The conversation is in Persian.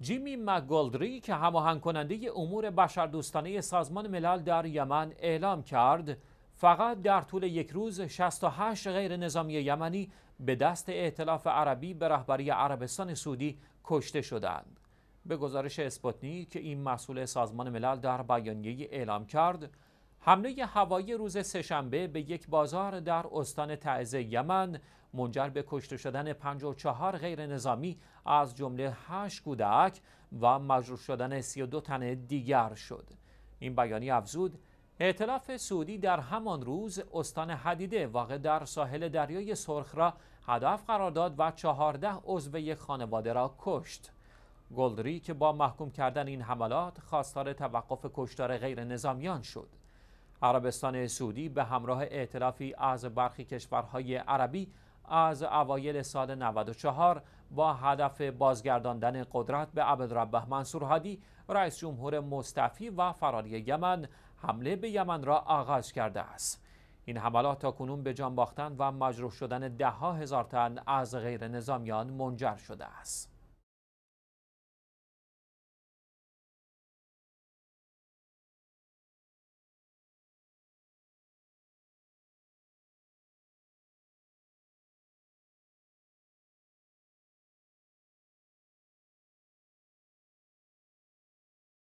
جیمی مگولدری که هماهنگ کننده امور بشردوستانه سازمان ملل در یمن اعلام کرد فقط در طول یک روز 68 غیر نظامی یمنی به دست اعتلاف عربی به رهبری عربستان سعودی کشته شدند. به گزارش اسپوتنی که این مسئول سازمان ملل در بیانیه اعلام کرد حمله هوایی روز سهشنبه به یک بازار در استان تعز یمن منجر به کشته شدن 54 غیر نظامی از جمله 8 کودک و مجروح شدن 32 تن دیگر شد. این بیانیه افزود ائتلاف سعودی در همان روز استان حدیده واقع در ساحل دریای سرخ را هدف قرار داد و 14 عضو یک خانواده را کشت. گلدری که با محکوم کردن این حملات خواستار توقف کشتار غیر نظامیان شد. عربستان سعودی به همراه ائتلافی از برخی کشورهای عربی از اوایل سال 94 با هدف بازگرداندن قدرت به عبدالربه منصور هادی رئیس جمهور مستفی و فراری یمن حمله به یمن را آغاز کرده است این حملات تا کنون به جان باختن و مجروح شدن ها هزار تن از غیر نظامیان منجر شده است